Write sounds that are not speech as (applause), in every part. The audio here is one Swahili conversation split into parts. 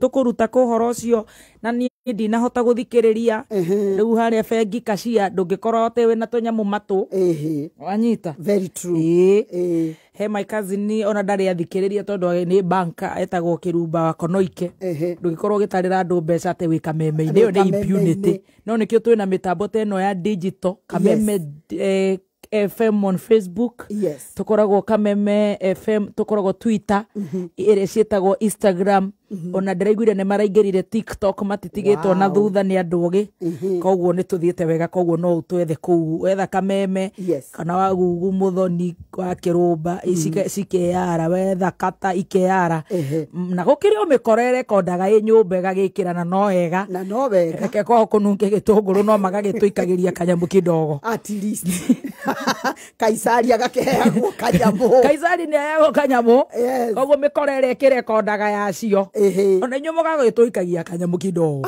tukuruta kuhoro ucio na ni ndinahota guthikiriria riu haria bengi kashia ndungikorwo ati wina tunyamu matu wanyita very true eh he my cousin ona ndari athikiriria tondu e, ni banka etagwo kirumba wa konoike ndungikorwo gitarira andu mbeca ati wi kameme ni yo ni impunity no nikio na mitambo te no ya digital kameme yes. eh, fm on facebook yes. tukoragwo kameme fm tukoragwo twitter mm -hmm. iria ciĩtagwo instagram Mm-hmm. ona ndiraiguire ni maraingirire tiktok matitigitwo wow. na thutha ni andu ogi mm -hmm. koguo ni tuthiite wega koguo no utwethe kuu wetha kameme yes. kana wa gugu muthoni wa kirumba mm -hmm. isike sike yara wetha kata ike yara mm -hmm. na gukiri umikorere kondaga i nyumba gagikira na no wega na no wega reke ko kununge gitunguru no magagitwikagiria kanyamu kidogo at least (laughs) kaisari agakeheagwo kanyamu kaisari ni ayago kanyamu yes. koguo mikorere kirekondaga yacio ona inyuĩ mũgagĩtũikagia kanyamå kindo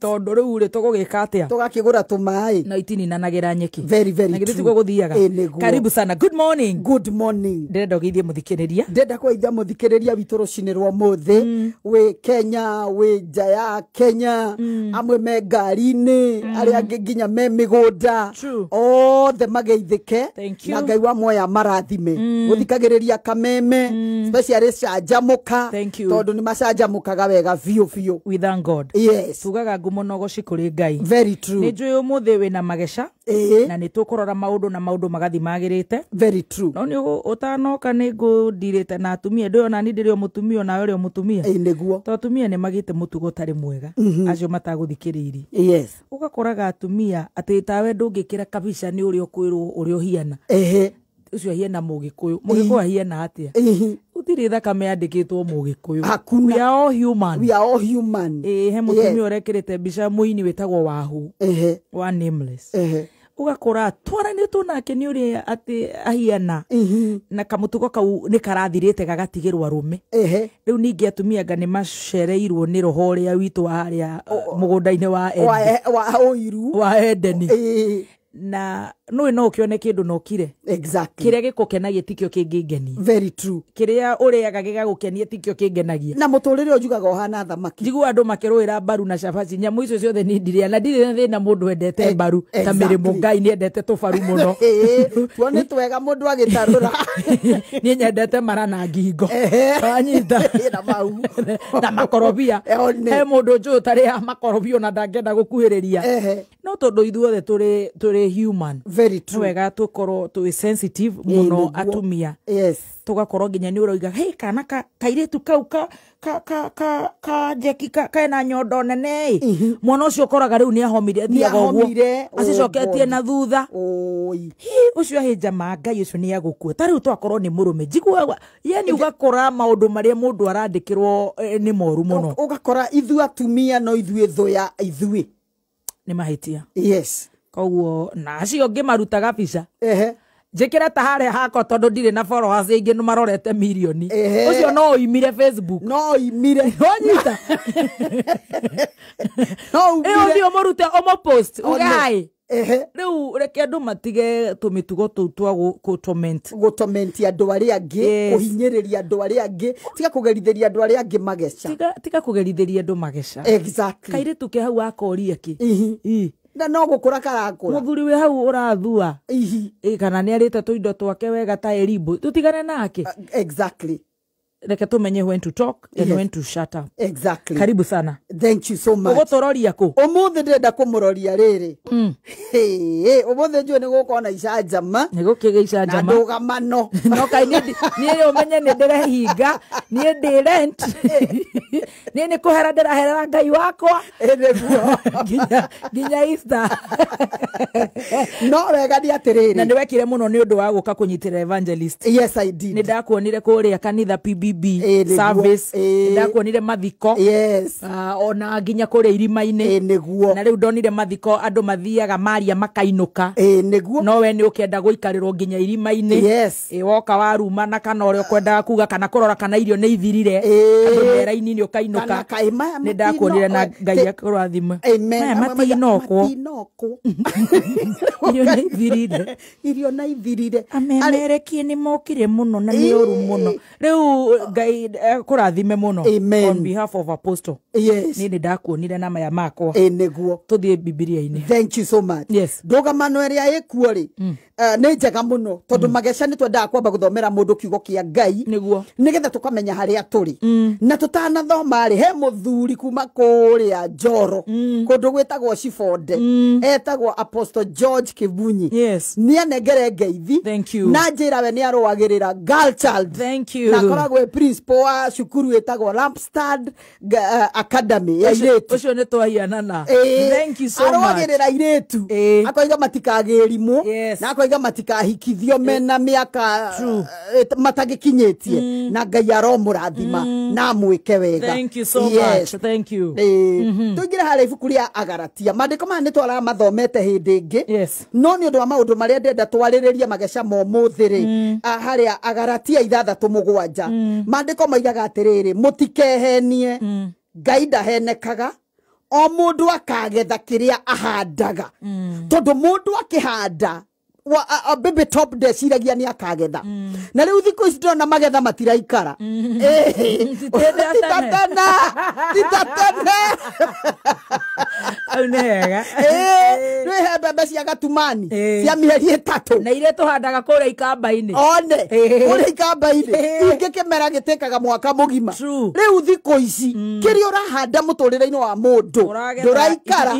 tondå rä u rä tå gå gä ka atä a tå gakĩgå ra tå maä no itininanagira nyeki na gä tiguo gå thiaga karibu sana good morning good morning ndĩrenda å geithie må thikä rä ria ndĩrenda kå geithia må thikä rä ria witå rå cinä rwo må mm. thä wä kenya wä nja ya kenya mm. amwe me ngari-inä mm. arä angä nginya me mä gå nda othe magä ke na ngai wa moya marathime gå mm. thikagä rä ria kameme speciarä canjamå ka tondå nä nĩwanjamukaga wega biũ biũ we thank god yes tugaga ngumo no goci ngai very true nĩ njũĩ ũmũthĩ wĩ na magesha Ee. na nä tå kå rora maå ndå na maå ndå magathi magä rä te no nä å tanoka nä ngå ndirä te na atumia ndå na ni ndä rä o må tumia onawe rä o må tumia nä guo to atumia nä magä te må tugo tarä mwega mhm. acio matagå thikä rä iri å gakoraga atumia atä tawe ndå ngä kä ra kabica nä å rä a å kwä rwo å rä a å hiana å cio ahiana må gä kå yå må gä kå ahiana atä a gutirä thakame yandä kä two må gä kå yå he må tumia å rekä rä te mbica må ini wä tagwo wahu wa å gakora twaranä two nake nä å rä atä ahiana mhm. na kamå tugo kau nä karathirä te gagatigä rwo arå me rä u ningä atumianga nä macereirwo nä roho å rä a witå harä a må gå nda-inä wa endeni e, na nä no å kä kindu kä na å kire exactly. kä rä a gä kå kenagia tikio kä ngä ngenia kä rä a å rä aga gä gagå kenia tikio kä ngenagia na må tå rä re å njugaga å hana thamaki ndigua andå makä rå ä ra mbaru na cabaci nyamå icio ciothe nä ndirä na ndirä thä na må ndå endete eh, mbaru ta exactly. mä rä må ngai nä endete tå baru må no (laughs) tuonä (laughs) twega må ndå agä tarå ra (laughs) niä nyendete mara na ngingo anyita na makorobia he må ndå njå tarä ya makorobia ona ndangenda gå kuhä rä ria no tondå ithuothe tå rä human very true wega tũkorwo twĩ sensitive atumia yes tugakorwo nginya nä å roiga hä kana kairä kau ka kanjeki ka, ka, kena nyondo nene ä mm mwana å cio koraga rä u nä ahomire thiaga å guo oh acicoketie na thutha å cio ahä njamaa ngai å cio nä agå kua tarä u twakorwo nä må rå mä njigua yani å gakora maå ndå marä a må ndå arandä kä rwo nä moru må no å gakora ithu atumia no ithuä thå ya ithuä nä mahä tia yes koguo na acio ngä maruta gabica njä kä re ta harä hakwa tondå ndirä na followers ingä nä marorete mirioni å cio no imire facebook no imire (laughs) onyita ä å thiä å må rute å må ugaä rä u reke andå matige tå mä tugo tå u twa gå tomenti andå arä angä kå hinyä rä ria andå arä angä tiga kå gerithä ria andå arä angä mageca tiga kå gerithä ria andå mageca kairä tå ke hau akoria kä na no gå kå ra karakå ra må thuri hau å rathua kana nä arä te tå indo twake wega ta erimbå tå tigane nake uh, exactly reketa umenye when to talk and yes. when to shut up exactly karibu sana thank you so much uguturoria ku umuthi ndirenda kumuroria riri mm. hey, hey, umuthi njue ni gukona icanjama ni na (laughs) no kai ni ni umenye ni ni ni ni kuhera ngai (laughs) ista (laughs) no na ni wekire muno ni undu wa guka kunyitirira evangelist yes i did ni ndakuonire kuria kanitha pb bibi eh, service eh. ndakuonire mathiko yes ah, ona nginya kuria irima-ini eh, niguo na riu ndonire mathiko andu mathiaga maria makainuka niguo no we ni ukenda guikarirwo nginya irima-ini yes woka waruma na kana uria ukwendaga kuga kana kurora kana irio ni ithirire andu mera-ini ni ukainuka ni ndakuonire na ngai akurathima maya matinokwo (laughs) irio ni ithirire irio na ithirire amemerekie ni mokire muno na ni oru muno riu ngai ekurathime eh, muno on behalf of apostle yes ni ni ndakuonire na maya makwa e niguo tuthie bibilia-ini thank you so much yes ndũgamano ĩrĩa ĩkuo rĩ mm. uh, nĩ njega mũno tondũ mm. mageca nĩ twendaga kwamba gũthomera mũndũ kiugo kĩa ngai nĩguo nĩgetha tũkamenya harĩa tũrĩ mm. na tũtanathoma ri he mũthuri kuma kũrĩa njoro mm. kũndũ gwĩtagwo cibonde mm. etagwo apostle george kibunyi yes. ni anegere ngeithi thank you na njĩra we ni girl child thank you na akoragwo e prince poa cukuru itagwo lampstad uh, academy ya iretu ucio ni twahianana arogirira iretu eh. akoiga matikagirimu na akoiga matikahikithio eh. mena miaka eh, matagikinyitie mm. na ngai aromurathima mm. na amwike wega tuingire mm-hmm. harä ibuku rä a agaratia mandä ko maya nä twaraga mathomete hä ndä ingä no nä å ndå wa maå ndå marä a ndenda twarä rä ria mageca momå thä rä mm. ah, harä a agaratia ithathatå må gwanja Mm. mandiko moigaga atiriri mutikehenie mm. ngai ndahenekaga o mundu akagetha kiria ahandaga mm. tondu mundu akihanda abebe top ndeciragia nä akagetha mm. na rä u thikå ici ndona magetha matiraikara titatana mm. (laughs) titatana (laughs) (laughs) au nega wega he mbembe cia gatumani cia mieri ä na irä tå handaga rä a ikamba ini one kå ikamba ini ingä kä mera gä tä kaga mwaka må gima rä u thikå ici mm. kä rä a å rahanda må tå rä wa må ndå ndå raikara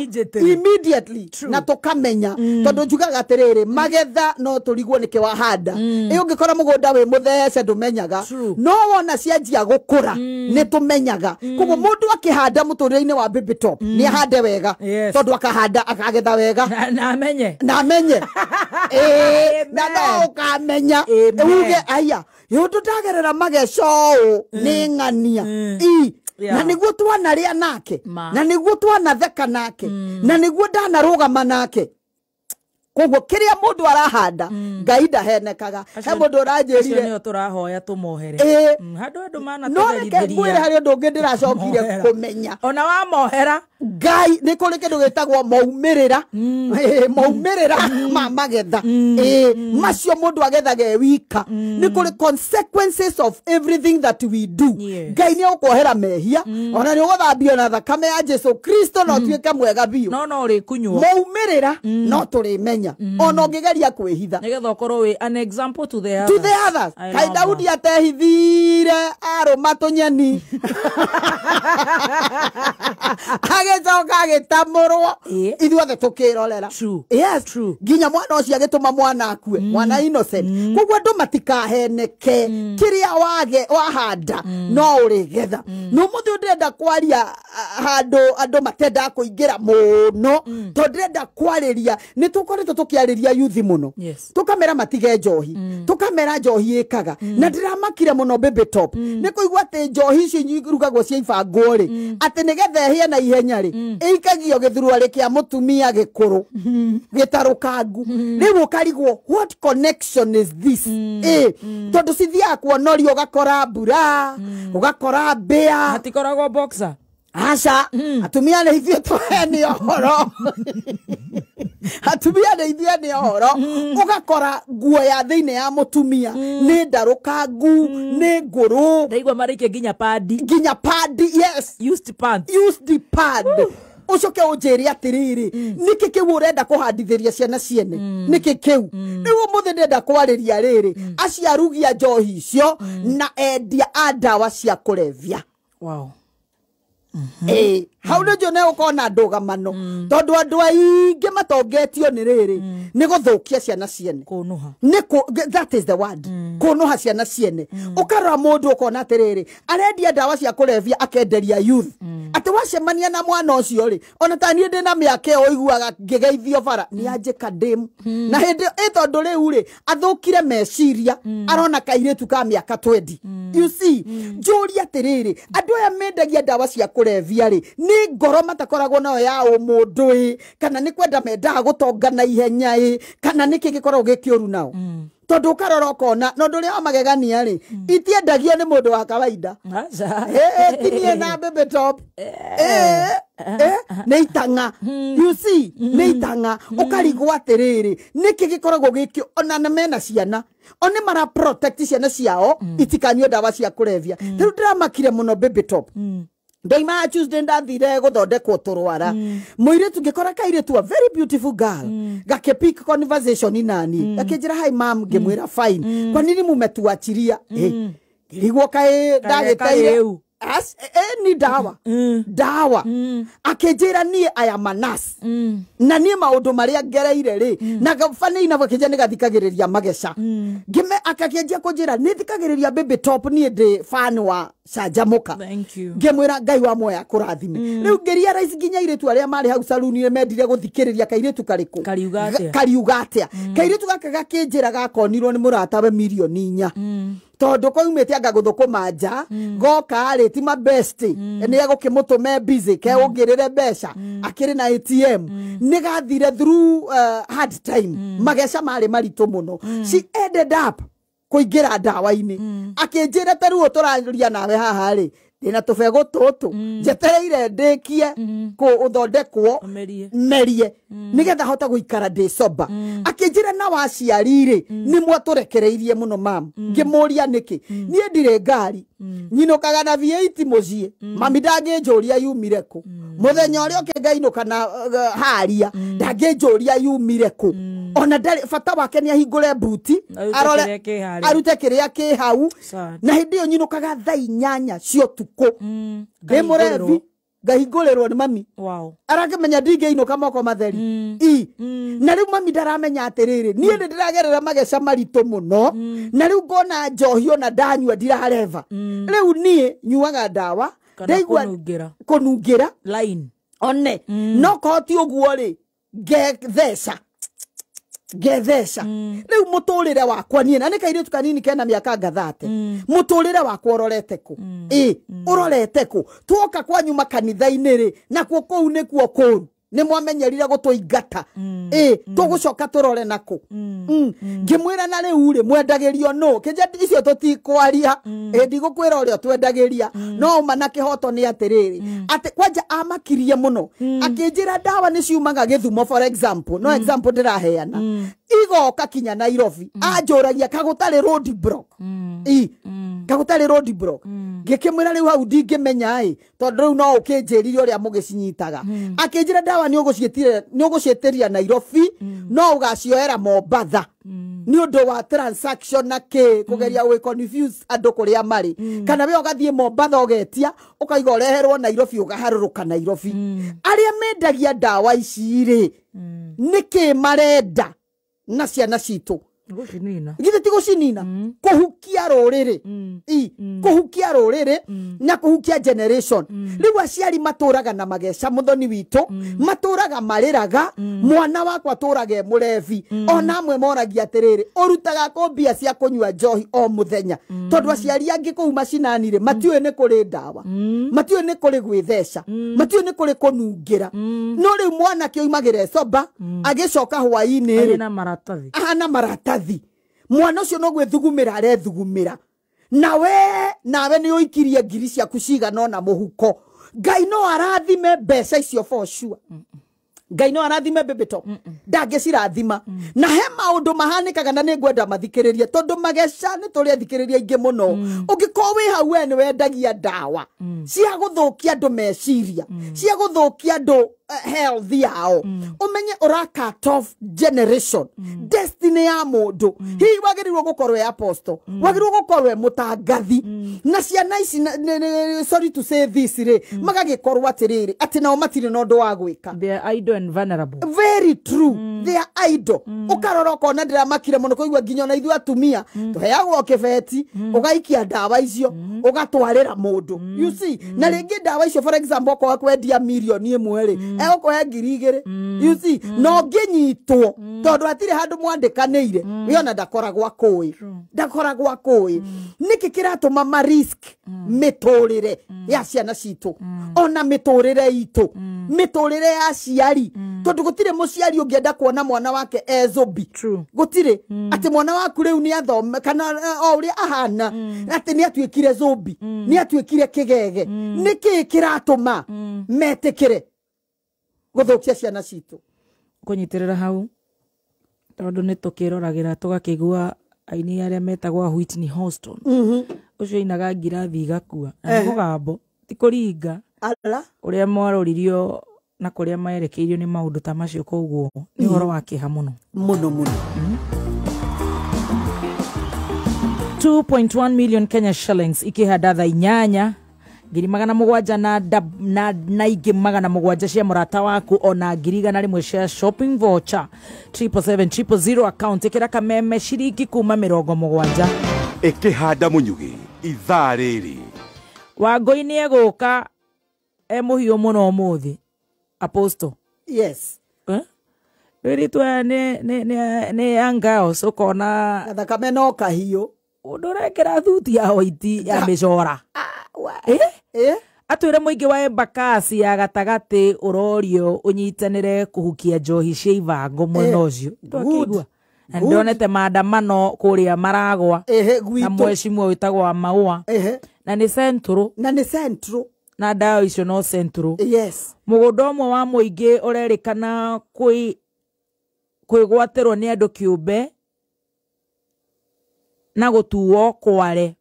na tå kamenya tondå njugaga atä wagetha no turigwo nike wahanda i mm. ungikora mugunda wi muthece ndumenyaga no wona cianjia gukura mm. ni tumenyaga mm. koguo mundu akihanda muturire-ini wa baby top ni ahande wega tondu akahanda akagetha wega na amenye na amenye (laughs) na no ukamenya uge aya yo ndagerera mageco ũ ni ng'ania i Yeah. na nĩguo twanaria nake Ma. na nĩguo twanatheka nake mm. na nĩguo ndanarũgama nake koguo kiria mundu arahanda mm. ngai ndahenekaga he mundu uranjirire nio turahoya tumohere mm, handu andu mana no reke ngwire hari undu ungi ndiracokire kumenya ona wa mohera ngai nä kå rä kä ndå gä tagwo maumä rä ra mm. (laughs) eh, maumä rä ra ma mm. (laughs) magetha mm. Eh, macio må ndå agethage e wika nä kå rä ngai nä agå kwohera mehia ona nä å gåthambio na thakame ya jesu kristo na å tuä ke mwega biå maumä rä ra no tå rä menya ona å ngä geria kwä hitha kai daudi atehithire arå ma tå nyeni (laughs) agäcoka agätamå ithuothe tå kä rorera nginya mwana å cio agä tå ma mwana akue mm. mwana mm. koguo andå matikaheneke kä rä a wahanda mm. no å rä getha no må thä å ndärenda kwaria ah, handå andå matendaga kå ingä ra må no tondå ndärenda kwarä ria nä tå koretwo tå kä arä ria yuthi må no tå kamera matige njohi tå kamera njohi ä na ndä ramakire må no nä kå igua atä njohi icio irugagwo cia ibangwo rä atä nä getha ĩkĩgĩa na ihenya rĩ mm. ĩikagio gĩthurwarĩ kia mutumia gikuru mm. gitarukangu mm. ri ũkarigwo what connection is this eh tondu sithia kuonorio ugakora mbura ugakora mbĩa hatikoragwo boxer aca mm. atumia na ithuä tåhene å horo atumia na yaani ithuä nä å mm. å gakora nguo ya thä ya må mm. nä ndarå kangu hmm. nä ngå rå ndaigua marä kie nginya padi nginya padi yes used pad used pad ucoke unjire atiriri hmm. niki kiu urenda kuhandithiria ciana ciene hmm. niki kiu riu umuthi ndenda kwariria riri aciarugia njohi icio na endia a ndawa cia kurevya wow. 嗯。hau nä njå ne å na ndå gamano hmm. tondå andå aingä matongetio nä rä rä hmm. nä gå thå kia ciana ciene kå nå ha ciana ciene å hmm. karora må ndå å kona atä rä rä arendia ndawa cia kå rebia akenderia youth atä wacemania na mwana å cio rä ona ta niä ndä na mä aka ä iguaga ngä geithio bara nä anjä ka na hä ndä ä tondå rä u rä athå kire meciria arona kairä tu ka mä aka twendi njå ria atä rä rĩ andå aya mendagia ndawa cia kå rebia rä ni ngoro matakoragwo nayo ya å må ndå ä kana nä kwenda mendaga gå tonga na ihenya ä kana nä kä gä korwo gä kä å ru nao mm. tondå å karora kona na å ndå å rä a wamagegania rä mm. itiendagia nä må ndå wa kawaida tinie na (laughs) mbembe nä itanga mm. nä itanga å karigwo atä rä rä nä kä gä koragwo gä kä ona na mena ciana o nä mara ciana ciao itikanyua ndawa cia kå rebia tä rä u ndä ramakire må no mbembe ndoima tuesday ndathire guthondekwo turwara muiritu mm. ngikora kairitu a very beautiful girl mm. gake pick conversation nani mm. gakinjira hi mam ngimwira fine kwa nini mumetuachiria eh, ngirigwo kae ndagitaire as e ni dawa mm. mm. dawa mm. akinjira nie aya manas mm. na ni maudu maria ngereire ri mm. na gabane ina bakinja ni gathikagiriria magesha mm. ngime akakienjia kujira ni thikagiriria baby top ni de fan wa thank you ngimwira ngai wa moya kurathime mm. riu ngiria rais ire tu aria mari hau saluni medire guthikiriria kairitu kariku kariugatia atia mm. kairitu gaka gakinjira gakonirwo ni muratawe milioni inya mm tondu koimite anga mm. ma nja goka ri ti mabest mm. ni egukimutuma busy ke ungirire mm. mbeca akiri na ATM ni gathire through uh, hard time magesha mari maritu muno she ended up kuingira ndawa-ini akinjira ta tå raria nawe haharä ndina tubego tutu mm. njetereire ndikie mm. ku uthondekwo merie mm. nigetha hota guikara ndi soba akinjira na waciariri ni mwaturekereirie muno mam ngimuria niki nie ndire ngari nyinukaga na V8 mucii mami ndanginjuria yumire ku muthenya uria ukingainukana uh, haria ndanginjuria yumire ku Mm. ona ndarĩ bata wake ni ahingure mbuti arore arute kĩrĩa ki hau na hĩndĩ ĩyo nyinũkaga thaa inyanya cia ũtukũ mm. ndĩ mũrebi ngahingũrĩrwo ni mami wow. arakĩmenya ndingĩinũka moko matheri mm. i mm. na riu mami ndaramenya atiriri niĩ mm. nĩ ndiragerera magesha marito muno mm. na riu ngona njohi ona ndanyua ndirareva mm. rĩu niĩ nyuaga ndawa ndaigua line one mm. no koti ti ri rĩ ngetheca ngetheca mm. rä muturire wakwa nie na kairä tu kanini kena miaka ngathate muturire mm. re wakwa urorete ku mm. e urorete mm. ku twoka kwa nyuma kanitha inä ri nakuo kuo kå ru nä mwamenyerire gå tå ingata ä mm, mm. tå gå coka tå rore nakå mm, ngä mwä ra na rä urä mwendagä rio nå kä nja icio tå tikwaria ä ndigå kwä ra å rä a twendagä ria no ma na kä hoto nä atä rä rä atä kwanja amakirie må no akä njä ra ndawa nä ciumaga gä thumo for example no example ndä raheana igoka kinya nairobi anjå ragia kagå tarä kagå tarä ngikimwira riu hau ndingimenya i tondu riu no ukinjirire uria mugicinyiitaga hmm. akinjira dawa ni uguciitiria nairobi hmm. no ugacioera mombatha nä å ndå wa transaction na kä kå geria confuse hmm. andå kå rä a marä kana we ågathiä mombatha ågetia å kaiga å reherwo nairobi å gaharå rå ka nairobi arä a mendagia ndawa icirä nä kä marenda na ciana citå githä ti gå cinina mm. kå hukia rå rä rä mm. mm. kå hukia rå rä mm. rä na kå hukia rä u aciari matå raga na mageca må thoni witå mm. matå raga marä raga mm. mwana wakwa tå rage må rebi ona amwe moragia atä rä rä å rutaga kå mbia cia kå nyua njohi o må thenya tondå aciari angä kå u macinanirä matiå nä kå rä ndawa matiå nä kå rä gwä theca matiå nä kå rä kå nungä ra no rä u mwanake oimagä re coba agä coka hwainä rä ahana maratathi gathigathi mwana ucio no gwithugumira arethugumira we nawe nä å ikirie ngiri ciaku cigana ona må huko ngai no arathime mbeca icio sure ngai no arathime bibito ndangä cirathima na he maå ndå mahanä na nä ngwenda mathikä rä rie tondå mageca nä tå rä athikä rä ria aingä må no å ngä wä hau we nä wendagia ndawa cia gå thå kia andå meciria cia gå thå kia andå Eh, health yao mm. umenye uraka tough generation mm. destiny ya mundu mm. hihi wagirirwo gukorwo e apostle wagirirwo gukorwo e mutangathi na ciana ici sorry to say this ri magagikorwo atiriri ati nao they are ũndũ and vulnerable very true they are idle mm. ukarora ukona ndĩramakire mũno kũigua ginyo na ithuĩ atumia mm. tũheagwo kĩbeti mm. ũgaikia ndawa icio mm. ũgatwarĩra mũndũ mm. you see na rĩngĩ dawa icio for example ko kwendia mirioni ĩmwe rĩ egukoya ngiri igiri mm, you see mm. no nginyitwo mm. tondu atire handu mwandikanire we ona ndakoragwo dakora ndakoragwo akui niki kiratuma ma risk miturire ya ciana citu ona miturire itu miturire ya ciari tondu gutire muciari ungienda kuona mwana wake ezobi gutire ati mwana waku riu ni athome kana e, o uria ahana ati ni atuikire zobi ni atuikire kigege niki kiratuma metikire guthukia ciana citu kunyitirira hau tondu ni roragä tugakigua aini aria metagwa Whitney Houston ucio mhm. ainaga ngirathi igakua na nä gågambo ti kå ringa å rä a mwaroririo na kå rä a maerekeirio nä maå ndå ta macio koguo nä å horo mhm. wa kä ha må no må no no 2.1 million Kenya shillings ikihanda tha ngiri magana mugwanja na na na ingĩ magana mugwanja cia murata waku ona ngiri igana rimwe cia shopping voucher 777 account ĩkĩra kameme ciringi kuma mĩrongo mũgwanja ĩkĩhanda mũnyugĩ ithaa rĩrĩ wangũi nĩ egũka e mũhiũ mũno ũmũthĩ apostle yes eh? rĩritwa eh, nĩ young girls ũkona thakame no kahiũ ndurekira thuti ya white ya micora atwire ah, eh? eh? muingi wa embakasi ya gatagati urorio unyitanire kuhukia njohi cia ivango mwena ucio eh, ndwakigua na ndonete maandamano kuria maragwa na mweshimwe witagwa maua na ni central na ni central na ndawa icio no central yes mugunda umwe wa muingi urerikana kwi kwigwatirwo ni andu kiumbe na gåtuo kware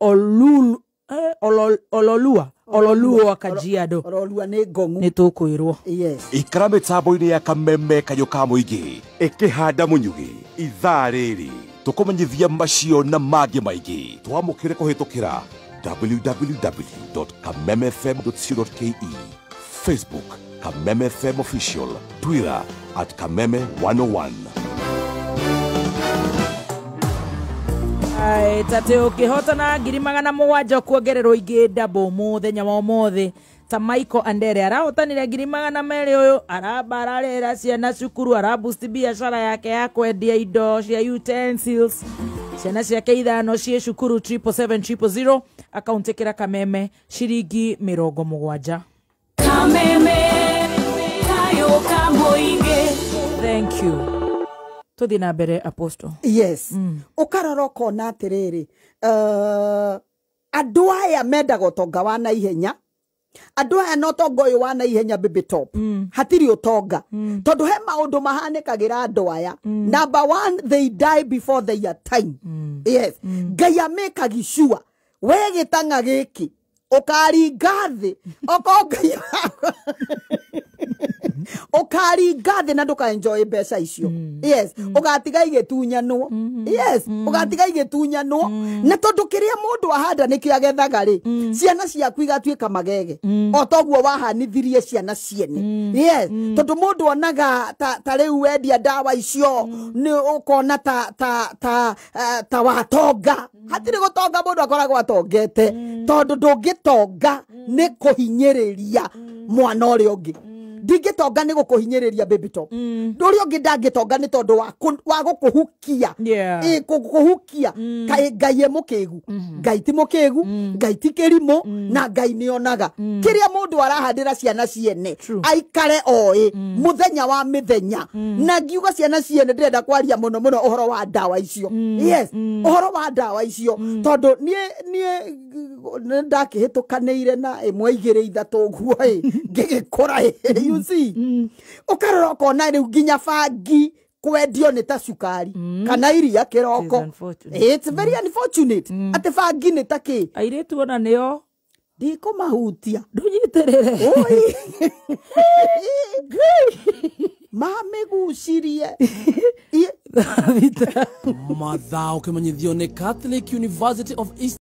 olul, eh, olol, ololua ololuo kajiado ololua nä ngongu nä tå kwä ikara mä tambo ya kameme kayo ka må ingä ä kä handa macio na mangi maingä twamukire kä re kå facebook kamemefm official twitter at kameme 101 ta atä å kä hotana ngiri magana må gwanja kuongererwo ingä ndambo må thenya wa må ta michael andere arahotanire ngiri magana merä å yå aramba ararä ciana cukuru arambust biacara yake ya kwendia indo cia utensils ciana ciake ithano ciä cukuru 770 akauntä kä ra kameme ciringi mä rongo må gwanja kameme kayå kamå ingä thank you tuthi na mbere apostle yes mm. ukarora ukona atiriri uh, andu aya mendaga utonga wa na ihenya andå aya na å tonga å yå wa naihenya mm. hatirä å tonga mm. tondå he maå ndå mahanäkagä aya mm. number one they die before they are time mm. yes mm. ngai mm. amäkagi cua we gä tanga gä kä å karinga thä okorwo ngai (laughs) ukaringa thi na nduka enjoy mbeca icio mm. yes ugatiga mm. igitunyanwo mm-hmm. mm-hmm. yes ugatiga igitunyanwo mm. na tondu kiria mundu ahanda nikio agethaga ri ciana ciaku igatuika magege o toguo wahanithirie ciana ciene yes tondu mundu onaga ta ta riu wendia ndawa icio ni ukona ta ta ta eh, ta watonga hatiri gutonga mundu akoragwo atongete tondu ndungitonga ni kuhinyiriria mwana uria ungi ndingĩtonga nĩ gũkũhinyĩrĩria baby top mm. ndå rä å ngä ndangĩtonga nä tondå wa gå kå hukia kå hukia ngai e må kä gu ngai ti må kä gu mm. ngai ti kä rimå mm. na ngai nä onaga kä rä a må ndå arahandä ra ciana ciene aikare oä må thenya wa mä thenya na ngiuga ciana ciene ndärenda kwaria må no må no å horo wa ndawa icio yes å horo wa ndawa icio tondå niä nie ndakä hä tå kanä ire na ä mwe igä rä ithatå guo ä ngä gä kå ra å ukarora rä u nginya bangi kwendio nä ta cukari mm. kana iria kä roko atä bangi nä ta kä airä tu ona nä o ndikå mahutia ndånyitä rä re mamä gucirie (laughs) mathaa å kä menyithio nä catholic university of East